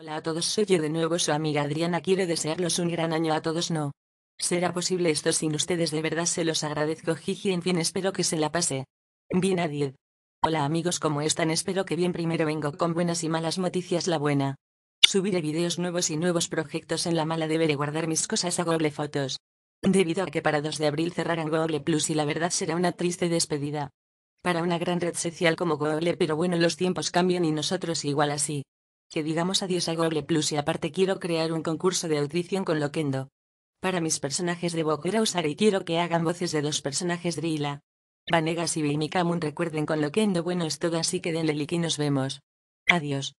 Hola a todos, soy yo de nuevo su amiga Adriana. Quiero desearlos un gran año a todos, no. Será posible esto sin ustedes, de verdad se los agradezco, Jiji. En fin, espero que se la pase. Bien, 10. Hola amigos, ¿cómo están? Espero que bien. Primero vengo con buenas y malas noticias. La buena. Subiré videos nuevos y nuevos proyectos en la mala. Deberé guardar mis cosas a Google Fotos. Debido a que para 2 de abril cerrarán Google Plus y la verdad será una triste despedida. Para una gran red social como Google, pero bueno, los tiempos cambian y nosotros igual así que digamos adiós a Goble Plus y aparte quiero crear un concurso de audición con Loquendo. Para mis personajes de Bokra usaré y quiero que hagan voces de dos personajes Drila, Vanegas y Bimikamun recuerden con Loquendo bueno es todo así que denle like y nos vemos. Adiós.